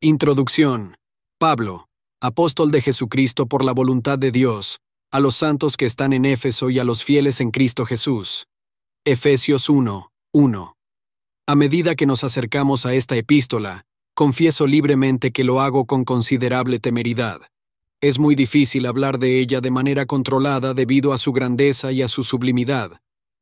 Introducción. Pablo, apóstol de Jesucristo por la voluntad de Dios, a los santos que están en Éfeso y a los fieles en Cristo Jesús. Efesios 1, 1. A medida que nos acercamos a esta epístola, confieso libremente que lo hago con considerable temeridad. Es muy difícil hablar de ella de manera controlada debido a su grandeza y a su sublimidad.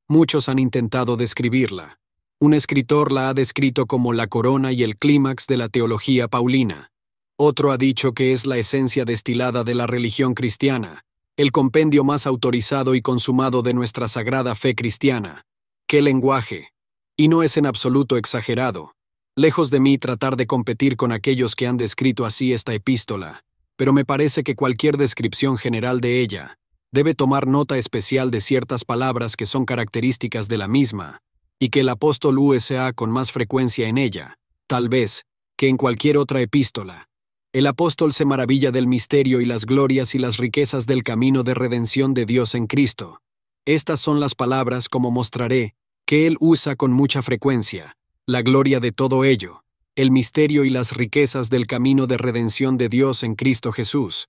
Muchos han intentado describirla. Un escritor la ha descrito como la corona y el clímax de la teología paulina. Otro ha dicho que es la esencia destilada de la religión cristiana, el compendio más autorizado y consumado de nuestra sagrada fe cristiana. ¡Qué lenguaje! Y no es en absoluto exagerado. Lejos de mí tratar de competir con aquellos que han descrito así esta epístola, pero me parece que cualquier descripción general de ella debe tomar nota especial de ciertas palabras que son características de la misma, y que el apóstol USA con más frecuencia en ella, tal vez, que en cualquier otra epístola. El apóstol se maravilla del misterio y las glorias y las riquezas del camino de redención de Dios en Cristo. Estas son las palabras, como mostraré, que él usa con mucha frecuencia, la gloria de todo ello, el misterio y las riquezas del camino de redención de Dios en Cristo Jesús.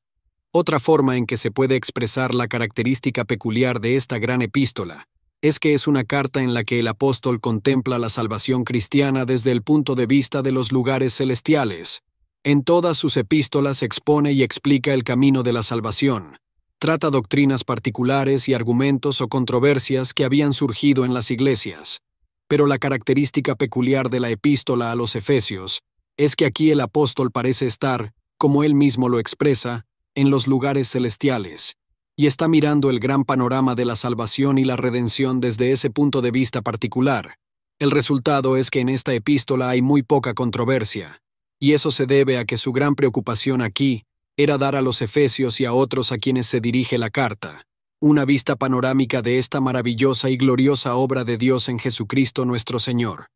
Otra forma en que se puede expresar la característica peculiar de esta gran epístola es que es una carta en la que el apóstol contempla la salvación cristiana desde el punto de vista de los lugares celestiales. En todas sus epístolas expone y explica el camino de la salvación. Trata doctrinas particulares y argumentos o controversias que habían surgido en las iglesias. Pero la característica peculiar de la epístola a los Efesios es que aquí el apóstol parece estar, como él mismo lo expresa, en los lugares celestiales y está mirando el gran panorama de la salvación y la redención desde ese punto de vista particular, el resultado es que en esta epístola hay muy poca controversia, y eso se debe a que su gran preocupación aquí era dar a los efesios y a otros a quienes se dirige la carta, una vista panorámica de esta maravillosa y gloriosa obra de Dios en Jesucristo nuestro Señor.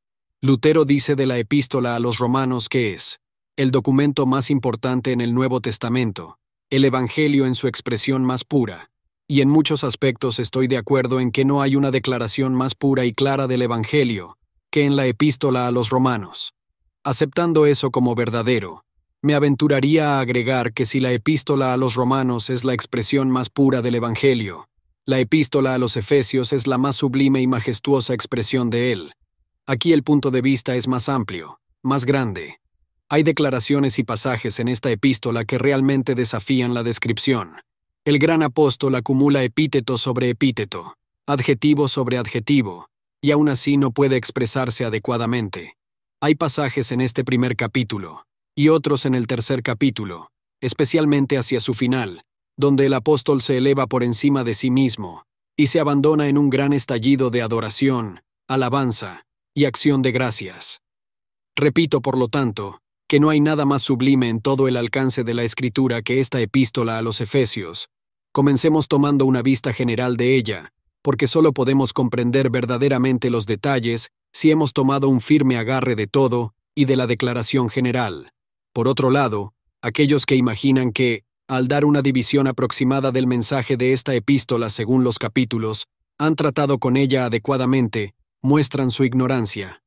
Lutero dice de la epístola a los romanos que es el documento más importante en el Nuevo Testamento, el Evangelio en su expresión más pura, y en muchos aspectos estoy de acuerdo en que no hay una declaración más pura y clara del Evangelio que en la epístola a los romanos. Aceptando eso como verdadero, me aventuraría a agregar que si la epístola a los romanos es la expresión más pura del Evangelio, la epístola a los Efesios es la más sublime y majestuosa expresión de él. Aquí el punto de vista es más amplio, más grande, hay declaraciones y pasajes en esta epístola que realmente desafían la descripción. El gran apóstol acumula epíteto sobre epíteto, adjetivo sobre adjetivo, y aún así no puede expresarse adecuadamente. Hay pasajes en este primer capítulo, y otros en el tercer capítulo, especialmente hacia su final, donde el apóstol se eleva por encima de sí mismo, y se abandona en un gran estallido de adoración, alabanza y acción de gracias. Repito, por lo tanto, que no hay nada más sublime en todo el alcance de la escritura que esta epístola a los Efesios. Comencemos tomando una vista general de ella, porque solo podemos comprender verdaderamente los detalles si hemos tomado un firme agarre de todo y de la declaración general. Por otro lado, aquellos que imaginan que, al dar una división aproximada del mensaje de esta epístola según los capítulos, han tratado con ella adecuadamente, muestran su ignorancia.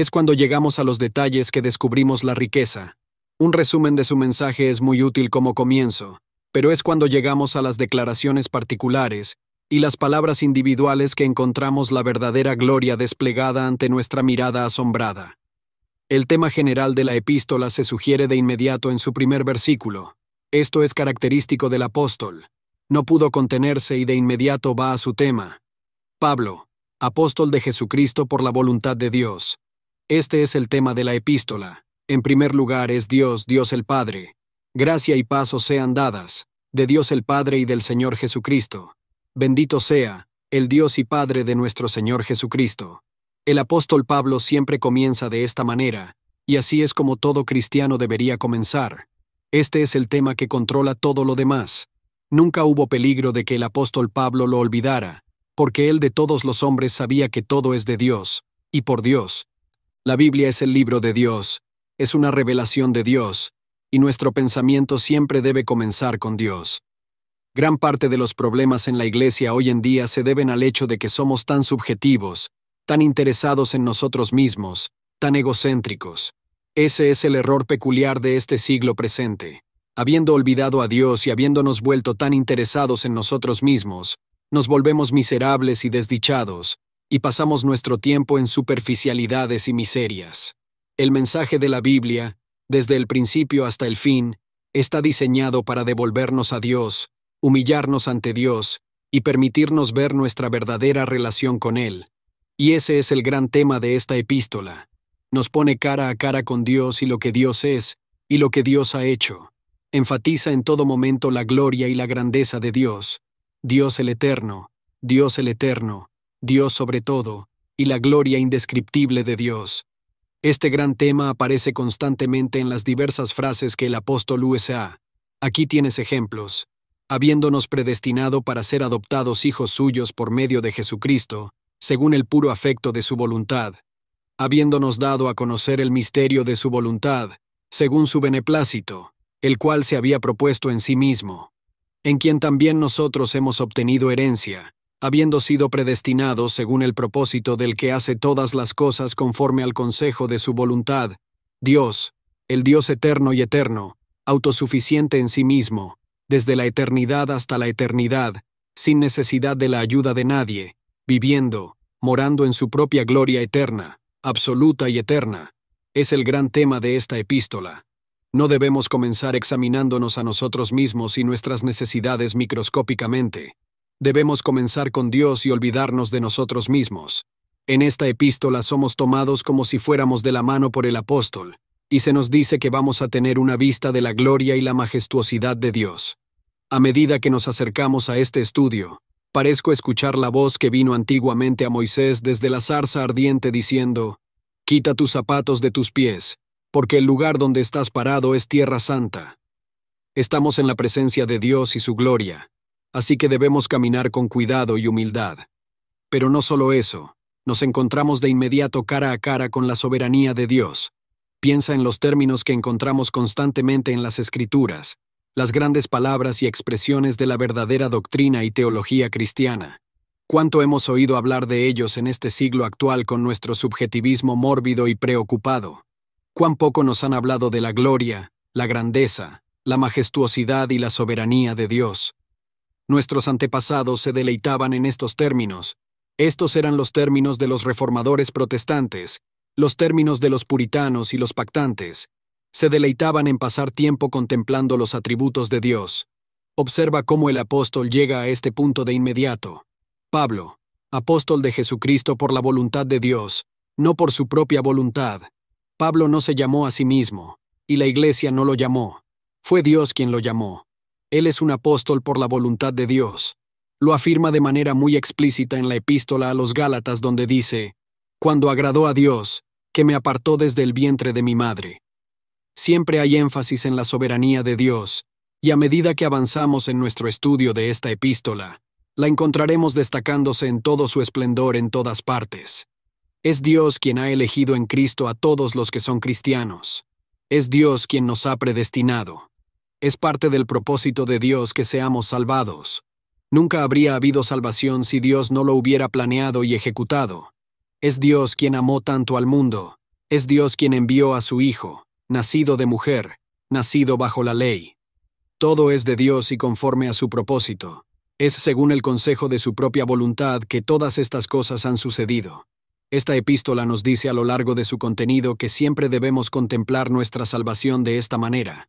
Es cuando llegamos a los detalles que descubrimos la riqueza. Un resumen de su mensaje es muy útil como comienzo, pero es cuando llegamos a las declaraciones particulares y las palabras individuales que encontramos la verdadera gloria desplegada ante nuestra mirada asombrada. El tema general de la epístola se sugiere de inmediato en su primer versículo. Esto es característico del apóstol. No pudo contenerse y de inmediato va a su tema. Pablo, apóstol de Jesucristo por la voluntad de Dios, este es el tema de la epístola. En primer lugar es Dios, Dios el Padre. Gracia y paz sean dadas, de Dios el Padre y del Señor Jesucristo. Bendito sea, el Dios y Padre de nuestro Señor Jesucristo. El apóstol Pablo siempre comienza de esta manera, y así es como todo cristiano debería comenzar. Este es el tema que controla todo lo demás. Nunca hubo peligro de que el apóstol Pablo lo olvidara, porque él de todos los hombres sabía que todo es de Dios, y por Dios, la Biblia es el libro de Dios, es una revelación de Dios, y nuestro pensamiento siempre debe comenzar con Dios. Gran parte de los problemas en la Iglesia hoy en día se deben al hecho de que somos tan subjetivos, tan interesados en nosotros mismos, tan egocéntricos. Ese es el error peculiar de este siglo presente. Habiendo olvidado a Dios y habiéndonos vuelto tan interesados en nosotros mismos, nos volvemos miserables y desdichados, y pasamos nuestro tiempo en superficialidades y miserias. El mensaje de la Biblia, desde el principio hasta el fin, está diseñado para devolvernos a Dios, humillarnos ante Dios, y permitirnos ver nuestra verdadera relación con Él. Y ese es el gran tema de esta epístola. Nos pone cara a cara con Dios y lo que Dios es, y lo que Dios ha hecho. Enfatiza en todo momento la gloria y la grandeza de Dios. Dios el Eterno, Dios el Eterno, Dios sobre todo, y la gloria indescriptible de Dios. Este gran tema aparece constantemente en las diversas frases que el apóstol USA. Aquí tienes ejemplos. Habiéndonos predestinado para ser adoptados hijos suyos por medio de Jesucristo, según el puro afecto de su voluntad. Habiéndonos dado a conocer el misterio de su voluntad, según su beneplácito, el cual se había propuesto en sí mismo. En quien también nosotros hemos obtenido herencia, habiendo sido predestinado según el propósito del que hace todas las cosas conforme al consejo de su voluntad, Dios, el Dios eterno y eterno, autosuficiente en sí mismo, desde la eternidad hasta la eternidad, sin necesidad de la ayuda de nadie, viviendo, morando en su propia gloria eterna, absoluta y eterna, es el gran tema de esta epístola. No debemos comenzar examinándonos a nosotros mismos y nuestras necesidades microscópicamente, Debemos comenzar con Dios y olvidarnos de nosotros mismos. En esta epístola somos tomados como si fuéramos de la mano por el apóstol, y se nos dice que vamos a tener una vista de la gloria y la majestuosidad de Dios. A medida que nos acercamos a este estudio, parezco escuchar la voz que vino antiguamente a Moisés desde la zarza ardiente diciendo, Quita tus zapatos de tus pies, porque el lugar donde estás parado es tierra santa. Estamos en la presencia de Dios y su gloria, así que debemos caminar con cuidado y humildad. Pero no solo eso, nos encontramos de inmediato cara a cara con la soberanía de Dios. Piensa en los términos que encontramos constantemente en las Escrituras, las grandes palabras y expresiones de la verdadera doctrina y teología cristiana. ¿Cuánto hemos oído hablar de ellos en este siglo actual con nuestro subjetivismo mórbido y preocupado? ¿Cuán poco nos han hablado de la gloria, la grandeza, la majestuosidad y la soberanía de Dios? Nuestros antepasados se deleitaban en estos términos. Estos eran los términos de los reformadores protestantes, los términos de los puritanos y los pactantes. Se deleitaban en pasar tiempo contemplando los atributos de Dios. Observa cómo el apóstol llega a este punto de inmediato. Pablo, apóstol de Jesucristo por la voluntad de Dios, no por su propia voluntad. Pablo no se llamó a sí mismo, y la iglesia no lo llamó. Fue Dios quien lo llamó. Él es un apóstol por la voluntad de Dios. Lo afirma de manera muy explícita en la epístola a los Gálatas donde dice, Cuando agradó a Dios, que me apartó desde el vientre de mi madre. Siempre hay énfasis en la soberanía de Dios, y a medida que avanzamos en nuestro estudio de esta epístola, la encontraremos destacándose en todo su esplendor en todas partes. Es Dios quien ha elegido en Cristo a todos los que son cristianos. Es Dios quien nos ha predestinado. Es parte del propósito de Dios que seamos salvados. Nunca habría habido salvación si Dios no lo hubiera planeado y ejecutado. Es Dios quien amó tanto al mundo. Es Dios quien envió a su Hijo, nacido de mujer, nacido bajo la ley. Todo es de Dios y conforme a su propósito. Es según el consejo de su propia voluntad que todas estas cosas han sucedido. Esta epístola nos dice a lo largo de su contenido que siempre debemos contemplar nuestra salvación de esta manera.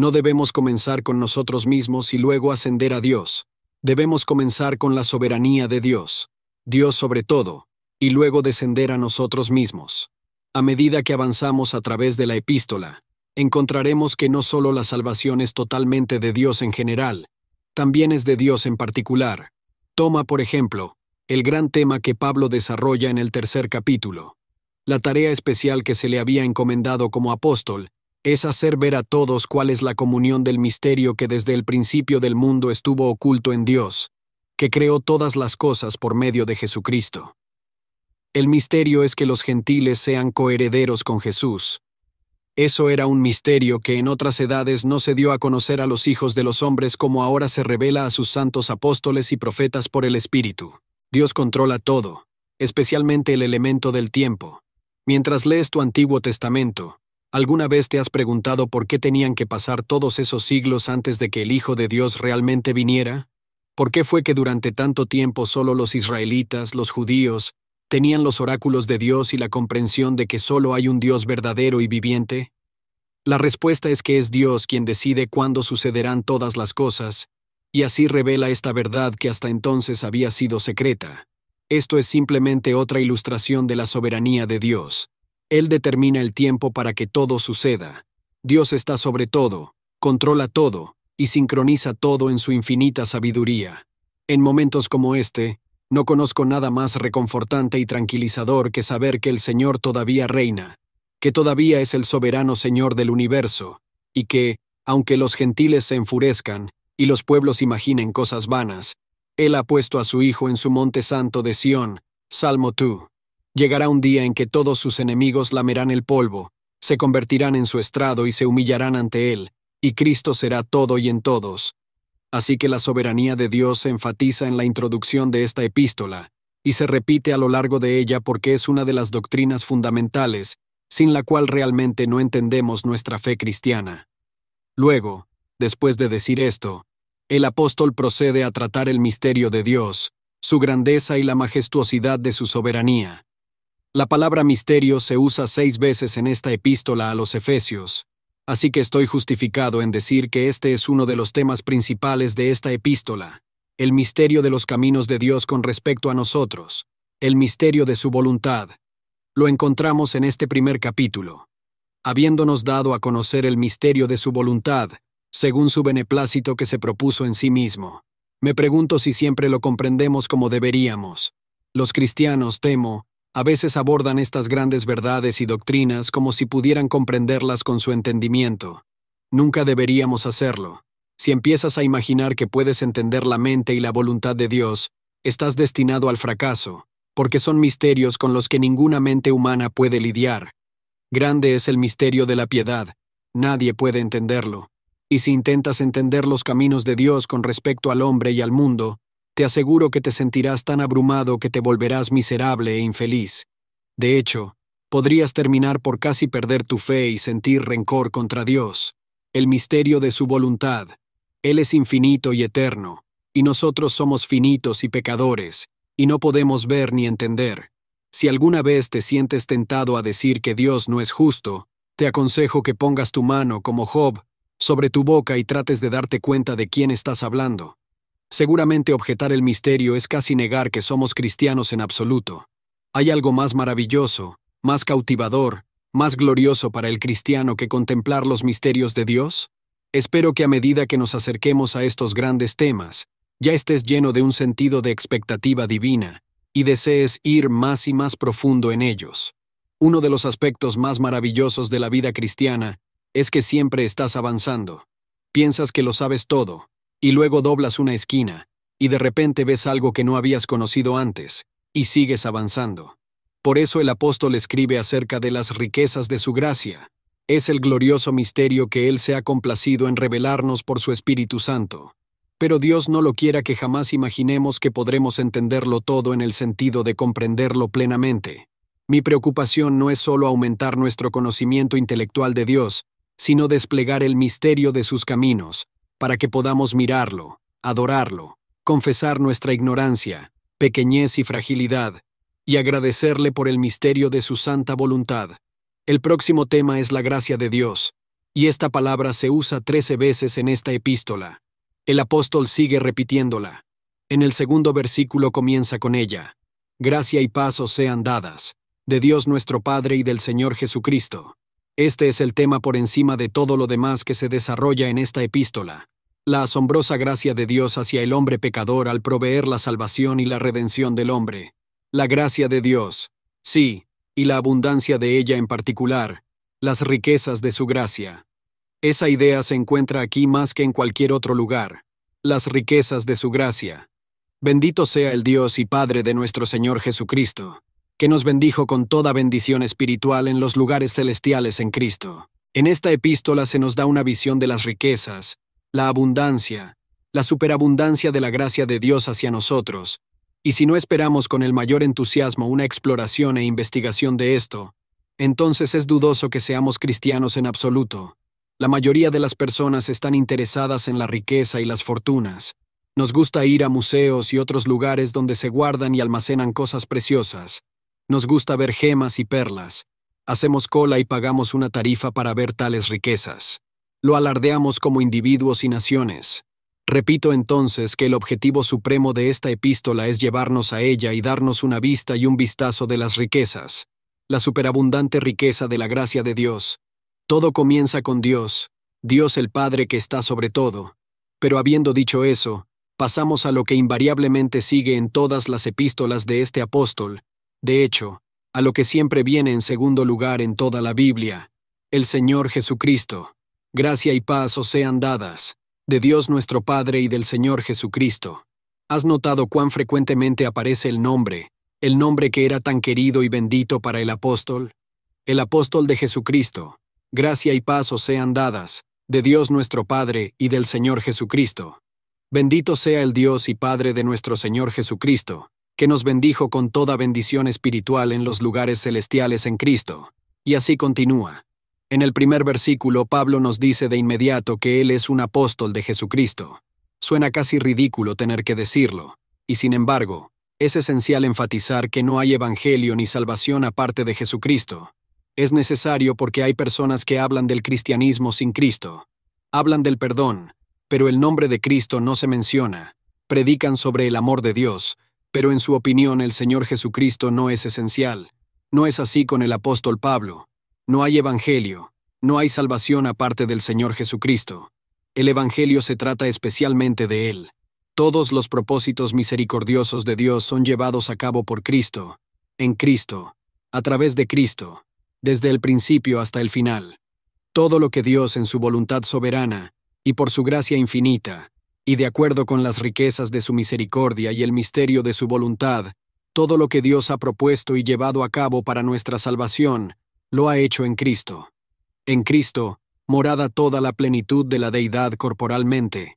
No debemos comenzar con nosotros mismos y luego ascender a Dios. Debemos comenzar con la soberanía de Dios, Dios sobre todo, y luego descender a nosotros mismos. A medida que avanzamos a través de la epístola, encontraremos que no solo la salvación es totalmente de Dios en general, también es de Dios en particular. Toma, por ejemplo, el gran tema que Pablo desarrolla en el tercer capítulo. La tarea especial que se le había encomendado como apóstol es hacer ver a todos cuál es la comunión del misterio que desde el principio del mundo estuvo oculto en Dios, que creó todas las cosas por medio de Jesucristo. El misterio es que los gentiles sean coherederos con Jesús. Eso era un misterio que en otras edades no se dio a conocer a los hijos de los hombres como ahora se revela a sus santos apóstoles y profetas por el Espíritu. Dios controla todo, especialmente el elemento del tiempo. Mientras lees tu Antiguo Testamento, ¿Alguna vez te has preguntado por qué tenían que pasar todos esos siglos antes de que el Hijo de Dios realmente viniera? ¿Por qué fue que durante tanto tiempo solo los israelitas, los judíos, tenían los oráculos de Dios y la comprensión de que solo hay un Dios verdadero y viviente? La respuesta es que es Dios quien decide cuándo sucederán todas las cosas, y así revela esta verdad que hasta entonces había sido secreta. Esto es simplemente otra ilustración de la soberanía de Dios. Él determina el tiempo para que todo suceda. Dios está sobre todo, controla todo, y sincroniza todo en su infinita sabiduría. En momentos como este, no conozco nada más reconfortante y tranquilizador que saber que el Señor todavía reina, que todavía es el soberano Señor del universo, y que, aunque los gentiles se enfurezcan, y los pueblos imaginen cosas vanas, Él ha puesto a su Hijo en su monte santo de Sión, Salmo 2. Llegará un día en que todos sus enemigos lamerán el polvo, se convertirán en su estrado y se humillarán ante él, y Cristo será todo y en todos. Así que la soberanía de Dios se enfatiza en la introducción de esta epístola, y se repite a lo largo de ella porque es una de las doctrinas fundamentales, sin la cual realmente no entendemos nuestra fe cristiana. Luego, después de decir esto, el apóstol procede a tratar el misterio de Dios, su grandeza y la majestuosidad de su soberanía. La palabra misterio se usa seis veces en esta epístola a los Efesios, así que estoy justificado en decir que este es uno de los temas principales de esta epístola, el misterio de los caminos de Dios con respecto a nosotros, el misterio de su voluntad. Lo encontramos en este primer capítulo. Habiéndonos dado a conocer el misterio de su voluntad, según su beneplácito que se propuso en sí mismo. Me pregunto si siempre lo comprendemos como deberíamos. Los cristianos, temo, a veces abordan estas grandes verdades y doctrinas como si pudieran comprenderlas con su entendimiento. Nunca deberíamos hacerlo. Si empiezas a imaginar que puedes entender la mente y la voluntad de Dios, estás destinado al fracaso, porque son misterios con los que ninguna mente humana puede lidiar. Grande es el misterio de la piedad, nadie puede entenderlo. Y si intentas entender los caminos de Dios con respecto al hombre y al mundo, te aseguro que te sentirás tan abrumado que te volverás miserable e infeliz. De hecho, podrías terminar por casi perder tu fe y sentir rencor contra Dios, el misterio de su voluntad. Él es infinito y eterno, y nosotros somos finitos y pecadores, y no podemos ver ni entender. Si alguna vez te sientes tentado a decir que Dios no es justo, te aconsejo que pongas tu mano, como Job, sobre tu boca y trates de darte cuenta de quién estás hablando. Seguramente objetar el misterio es casi negar que somos cristianos en absoluto. Hay algo más maravilloso, más cautivador, más glorioso para el cristiano que contemplar los misterios de Dios? Espero que a medida que nos acerquemos a estos grandes temas, ya estés lleno de un sentido de expectativa divina y desees ir más y más profundo en ellos. Uno de los aspectos más maravillosos de la vida cristiana es que siempre estás avanzando. Piensas que lo sabes todo, y luego doblas una esquina, y de repente ves algo que no habías conocido antes, y sigues avanzando. Por eso el apóstol escribe acerca de las riquezas de su gracia. Es el glorioso misterio que Él se ha complacido en revelarnos por su Espíritu Santo. Pero Dios no lo quiera que jamás imaginemos que podremos entenderlo todo en el sentido de comprenderlo plenamente. Mi preocupación no es solo aumentar nuestro conocimiento intelectual de Dios, sino desplegar el misterio de sus caminos, para que podamos mirarlo, adorarlo, confesar nuestra ignorancia, pequeñez y fragilidad, y agradecerle por el misterio de su santa voluntad. El próximo tema es la gracia de Dios, y esta palabra se usa trece veces en esta epístola. El apóstol sigue repitiéndola. En el segundo versículo comienza con ella. Gracia y paz os sean dadas, de Dios nuestro Padre y del Señor Jesucristo. Este es el tema por encima de todo lo demás que se desarrolla en esta epístola, la asombrosa gracia de Dios hacia el hombre pecador al proveer la salvación y la redención del hombre. La gracia de Dios, sí, y la abundancia de ella en particular, las riquezas de su gracia. Esa idea se encuentra aquí más que en cualquier otro lugar, las riquezas de su gracia. Bendito sea el Dios y Padre de nuestro Señor Jesucristo que nos bendijo con toda bendición espiritual en los lugares celestiales en Cristo. En esta epístola se nos da una visión de las riquezas, la abundancia, la superabundancia de la gracia de Dios hacia nosotros, y si no esperamos con el mayor entusiasmo una exploración e investigación de esto, entonces es dudoso que seamos cristianos en absoluto. La mayoría de las personas están interesadas en la riqueza y las fortunas. Nos gusta ir a museos y otros lugares donde se guardan y almacenan cosas preciosas. Nos gusta ver gemas y perlas. Hacemos cola y pagamos una tarifa para ver tales riquezas. Lo alardeamos como individuos y naciones. Repito entonces que el objetivo supremo de esta epístola es llevarnos a ella y darnos una vista y un vistazo de las riquezas, la superabundante riqueza de la gracia de Dios. Todo comienza con Dios, Dios el Padre que está sobre todo. Pero habiendo dicho eso, pasamos a lo que invariablemente sigue en todas las epístolas de este apóstol, de hecho, a lo que siempre viene en segundo lugar en toda la Biblia, el Señor Jesucristo, gracia y paz os sean dadas, de Dios nuestro Padre y del Señor Jesucristo. ¿Has notado cuán frecuentemente aparece el nombre, el nombre que era tan querido y bendito para el apóstol? El apóstol de Jesucristo, gracia y paz os sean dadas, de Dios nuestro Padre y del Señor Jesucristo. Bendito sea el Dios y Padre de nuestro Señor Jesucristo, que nos bendijo con toda bendición espiritual en los lugares celestiales en Cristo. Y así continúa. En el primer versículo Pablo nos dice de inmediato que Él es un apóstol de Jesucristo. Suena casi ridículo tener que decirlo, y sin embargo, es esencial enfatizar que no hay evangelio ni salvación aparte de Jesucristo. Es necesario porque hay personas que hablan del cristianismo sin Cristo. Hablan del perdón, pero el nombre de Cristo no se menciona. Predican sobre el amor de Dios, pero en su opinión el Señor Jesucristo no es esencial. No es así con el apóstol Pablo. No hay evangelio, no hay salvación aparte del Señor Jesucristo. El evangelio se trata especialmente de Él. Todos los propósitos misericordiosos de Dios son llevados a cabo por Cristo, en Cristo, a través de Cristo, desde el principio hasta el final. Todo lo que Dios en su voluntad soberana, y por su gracia infinita, y de acuerdo con las riquezas de su misericordia y el misterio de su voluntad, todo lo que Dios ha propuesto y llevado a cabo para nuestra salvación, lo ha hecho en Cristo. En Cristo, morada toda la plenitud de la deidad corporalmente.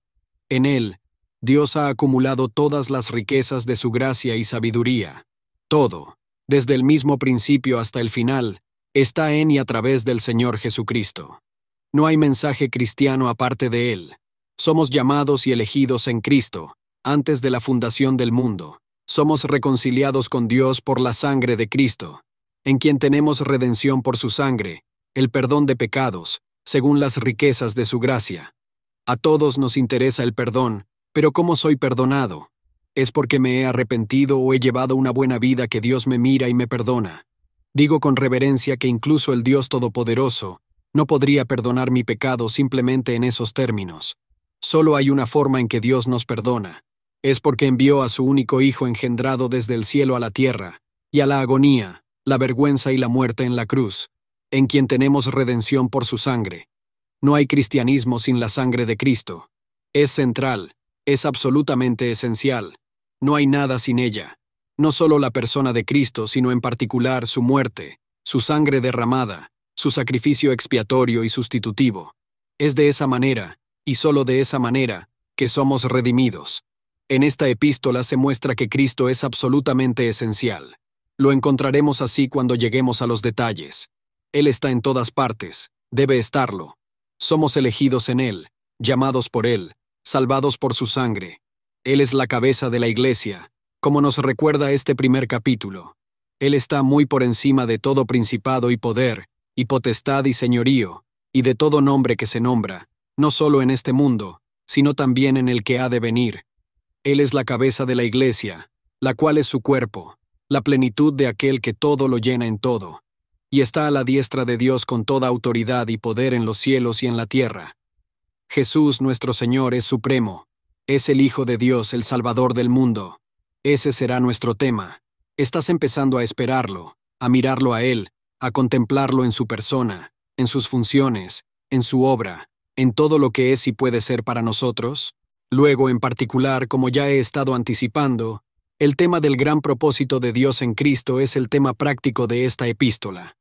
En Él, Dios ha acumulado todas las riquezas de su gracia y sabiduría. Todo, desde el mismo principio hasta el final, está en y a través del Señor Jesucristo. No hay mensaje cristiano aparte de Él. Somos llamados y elegidos en Cristo, antes de la fundación del mundo. Somos reconciliados con Dios por la sangre de Cristo, en quien tenemos redención por su sangre, el perdón de pecados, según las riquezas de su gracia. A todos nos interesa el perdón, pero ¿cómo soy perdonado? ¿Es porque me he arrepentido o he llevado una buena vida que Dios me mira y me perdona? Digo con reverencia que incluso el Dios Todopoderoso no podría perdonar mi pecado simplemente en esos términos. Solo hay una forma en que Dios nos perdona. Es porque envió a su único Hijo engendrado desde el cielo a la tierra, y a la agonía, la vergüenza y la muerte en la cruz, en quien tenemos redención por su sangre. No hay cristianismo sin la sangre de Cristo. Es central, es absolutamente esencial. No hay nada sin ella. No solo la persona de Cristo, sino en particular su muerte, su sangre derramada, su sacrificio expiatorio y sustitutivo. Es de esa manera, y solo de esa manera, que somos redimidos. En esta epístola se muestra que Cristo es absolutamente esencial. Lo encontraremos así cuando lleguemos a los detalles. Él está en todas partes, debe estarlo. Somos elegidos en Él, llamados por Él, salvados por su sangre. Él es la cabeza de la Iglesia, como nos recuerda este primer capítulo. Él está muy por encima de todo principado y poder, y potestad y señorío, y de todo nombre que se nombra, no solo en este mundo, sino también en el que ha de venir. Él es la cabeza de la iglesia, la cual es su cuerpo, la plenitud de aquel que todo lo llena en todo, y está a la diestra de Dios con toda autoridad y poder en los cielos y en la tierra. Jesús nuestro Señor es supremo, es el Hijo de Dios, el Salvador del mundo. Ese será nuestro tema. Estás empezando a esperarlo, a mirarlo a Él, a contemplarlo en su persona, en sus funciones, en su obra, en todo lo que es y puede ser para nosotros, luego en particular, como ya he estado anticipando, el tema del gran propósito de Dios en Cristo es el tema práctico de esta epístola.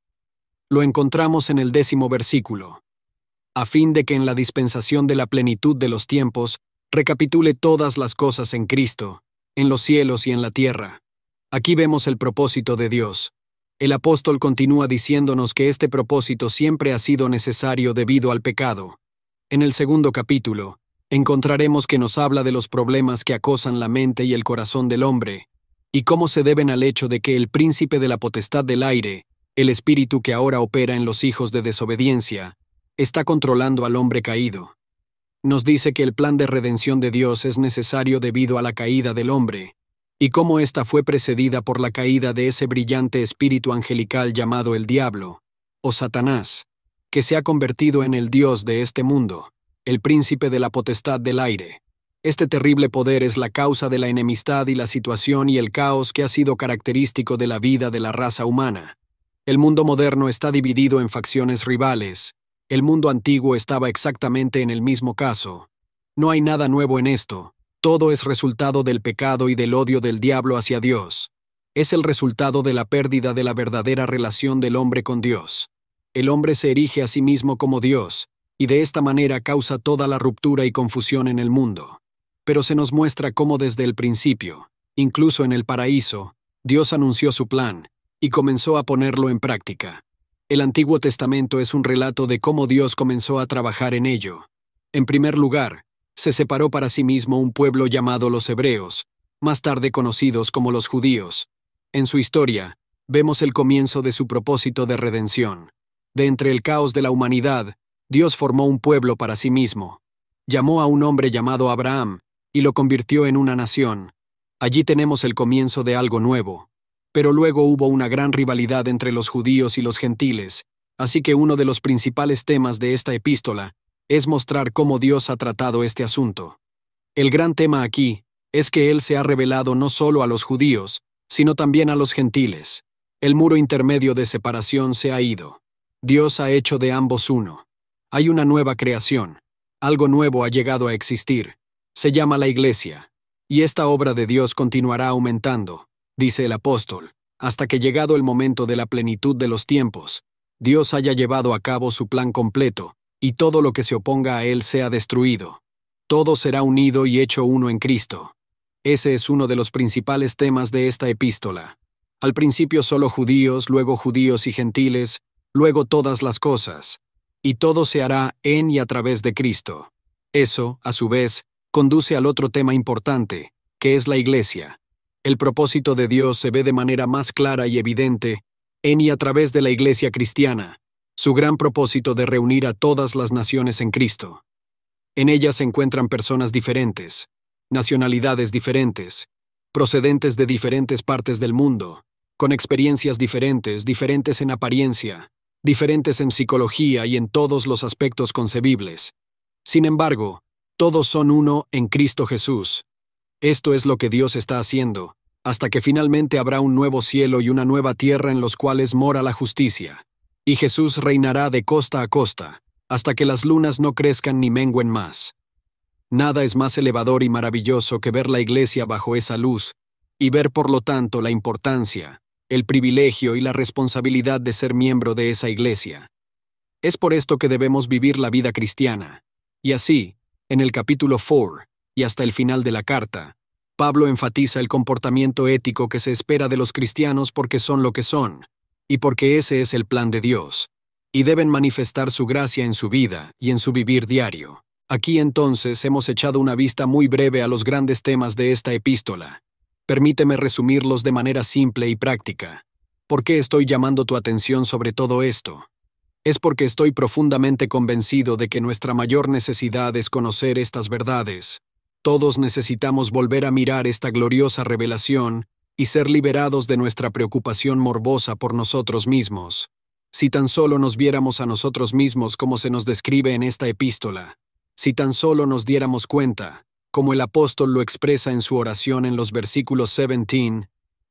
Lo encontramos en el décimo versículo. A fin de que en la dispensación de la plenitud de los tiempos, recapitule todas las cosas en Cristo, en los cielos y en la tierra. Aquí vemos el propósito de Dios. El apóstol continúa diciéndonos que este propósito siempre ha sido necesario debido al pecado. En el segundo capítulo, encontraremos que nos habla de los problemas que acosan la mente y el corazón del hombre, y cómo se deben al hecho de que el príncipe de la potestad del aire, el espíritu que ahora opera en los hijos de desobediencia, está controlando al hombre caído. Nos dice que el plan de redención de Dios es necesario debido a la caída del hombre, y cómo ésta fue precedida por la caída de ese brillante espíritu angelical llamado el diablo, o Satanás, que se ha convertido en el dios de este mundo, el príncipe de la potestad del aire. Este terrible poder es la causa de la enemistad y la situación y el caos que ha sido característico de la vida de la raza humana. El mundo moderno está dividido en facciones rivales. El mundo antiguo estaba exactamente en el mismo caso. No hay nada nuevo en esto. Todo es resultado del pecado y del odio del diablo hacia Dios. Es el resultado de la pérdida de la verdadera relación del hombre con Dios el hombre se erige a sí mismo como Dios, y de esta manera causa toda la ruptura y confusión en el mundo. Pero se nos muestra cómo desde el principio, incluso en el paraíso, Dios anunció su plan, y comenzó a ponerlo en práctica. El Antiguo Testamento es un relato de cómo Dios comenzó a trabajar en ello. En primer lugar, se separó para sí mismo un pueblo llamado los hebreos, más tarde conocidos como los judíos. En su historia, vemos el comienzo de su propósito de redención. De entre el caos de la humanidad, Dios formó un pueblo para sí mismo. Llamó a un hombre llamado Abraham, y lo convirtió en una nación. Allí tenemos el comienzo de algo nuevo. Pero luego hubo una gran rivalidad entre los judíos y los gentiles, así que uno de los principales temas de esta epístola es mostrar cómo Dios ha tratado este asunto. El gran tema aquí es que Él se ha revelado no solo a los judíos, sino también a los gentiles. El muro intermedio de separación se ha ido. Dios ha hecho de ambos uno. Hay una nueva creación. Algo nuevo ha llegado a existir. Se llama la Iglesia. Y esta obra de Dios continuará aumentando, dice el apóstol, hasta que llegado el momento de la plenitud de los tiempos, Dios haya llevado a cabo su plan completo, y todo lo que se oponga a él sea destruido. Todo será unido y hecho uno en Cristo. Ese es uno de los principales temas de esta epístola. Al principio solo judíos, luego judíos y gentiles, luego todas las cosas, y todo se hará en y a través de Cristo. Eso, a su vez, conduce al otro tema importante, que es la Iglesia. El propósito de Dios se ve de manera más clara y evidente en y a través de la Iglesia cristiana, su gran propósito de reunir a todas las naciones en Cristo. En ella se encuentran personas diferentes, nacionalidades diferentes, procedentes de diferentes partes del mundo, con experiencias diferentes, diferentes en apariencia, diferentes en psicología y en todos los aspectos concebibles. Sin embargo, todos son uno en Cristo Jesús. Esto es lo que Dios está haciendo, hasta que finalmente habrá un nuevo cielo y una nueva tierra en los cuales mora la justicia. Y Jesús reinará de costa a costa, hasta que las lunas no crezcan ni mengüen más. Nada es más elevador y maravilloso que ver la iglesia bajo esa luz, y ver por lo tanto la importancia, el privilegio y la responsabilidad de ser miembro de esa iglesia. Es por esto que debemos vivir la vida cristiana. Y así, en el capítulo 4, y hasta el final de la carta, Pablo enfatiza el comportamiento ético que se espera de los cristianos porque son lo que son, y porque ese es el plan de Dios, y deben manifestar su gracia en su vida y en su vivir diario. Aquí entonces hemos echado una vista muy breve a los grandes temas de esta epístola, Permíteme resumirlos de manera simple y práctica. ¿Por qué estoy llamando tu atención sobre todo esto? Es porque estoy profundamente convencido de que nuestra mayor necesidad es conocer estas verdades. Todos necesitamos volver a mirar esta gloriosa revelación y ser liberados de nuestra preocupación morbosa por nosotros mismos. Si tan solo nos viéramos a nosotros mismos como se nos describe en esta epístola, si tan solo nos diéramos cuenta, como el apóstol lo expresa en su oración en los versículos 17,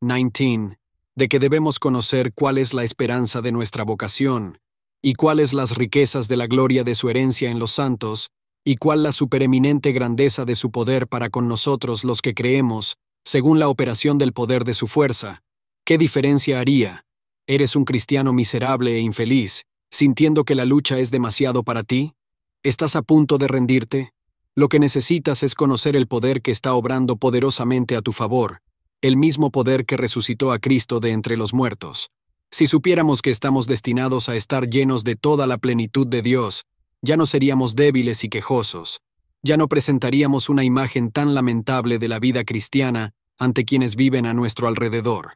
19, de que debemos conocer cuál es la esperanza de nuestra vocación, y cuáles las riquezas de la gloria de su herencia en los santos, y cuál la supereminente grandeza de su poder para con nosotros los que creemos, según la operación del poder de su fuerza. ¿Qué diferencia haría? ¿Eres un cristiano miserable e infeliz, sintiendo que la lucha es demasiado para ti? ¿Estás a punto de rendirte? Lo que necesitas es conocer el poder que está obrando poderosamente a tu favor, el mismo poder que resucitó a Cristo de entre los muertos. Si supiéramos que estamos destinados a estar llenos de toda la plenitud de Dios, ya no seríamos débiles y quejosos, ya no presentaríamos una imagen tan lamentable de la vida cristiana ante quienes viven a nuestro alrededor.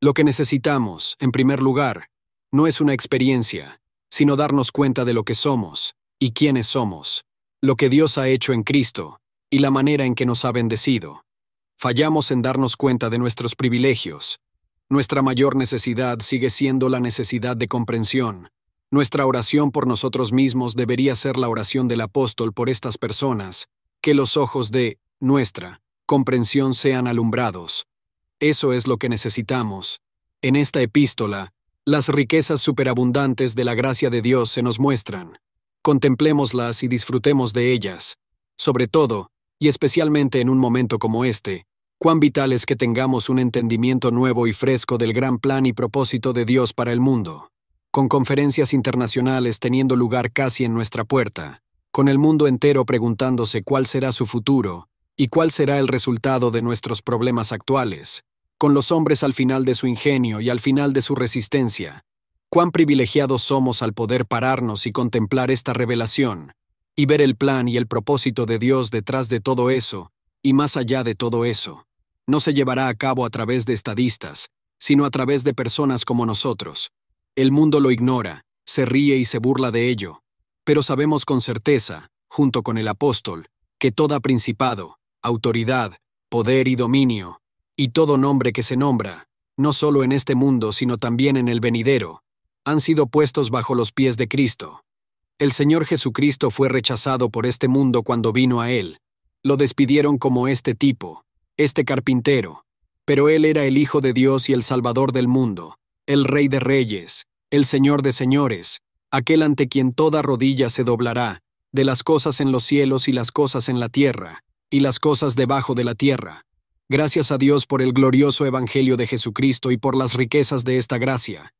Lo que necesitamos, en primer lugar, no es una experiencia, sino darnos cuenta de lo que somos y quiénes somos lo que Dios ha hecho en Cristo y la manera en que nos ha bendecido. Fallamos en darnos cuenta de nuestros privilegios. Nuestra mayor necesidad sigue siendo la necesidad de comprensión. Nuestra oración por nosotros mismos debería ser la oración del apóstol por estas personas, que los ojos de nuestra comprensión sean alumbrados. Eso es lo que necesitamos. En esta epístola, las riquezas superabundantes de la gracia de Dios se nos muestran contemplémoslas y disfrutemos de ellas. Sobre todo, y especialmente en un momento como este, cuán vital es que tengamos un entendimiento nuevo y fresco del gran plan y propósito de Dios para el mundo, con conferencias internacionales teniendo lugar casi en nuestra puerta, con el mundo entero preguntándose cuál será su futuro y cuál será el resultado de nuestros problemas actuales, con los hombres al final de su ingenio y al final de su resistencia, Cuán privilegiados somos al poder pararnos y contemplar esta revelación, y ver el plan y el propósito de Dios detrás de todo eso, y más allá de todo eso. No se llevará a cabo a través de estadistas, sino a través de personas como nosotros. El mundo lo ignora, se ríe y se burla de ello, pero sabemos con certeza, junto con el apóstol, que toda principado, autoridad, poder y dominio, y todo nombre que se nombra, no solo en este mundo sino también en el venidero, han sido puestos bajo los pies de Cristo. El Señor Jesucristo fue rechazado por este mundo cuando vino a él. Lo despidieron como este tipo, este carpintero, pero él era el Hijo de Dios y el Salvador del mundo, el Rey de Reyes, el Señor de Señores, aquel ante quien toda rodilla se doblará, de las cosas en los cielos y las cosas en la tierra, y las cosas debajo de la tierra. Gracias a Dios por el glorioso Evangelio de Jesucristo y por las riquezas de esta gracia.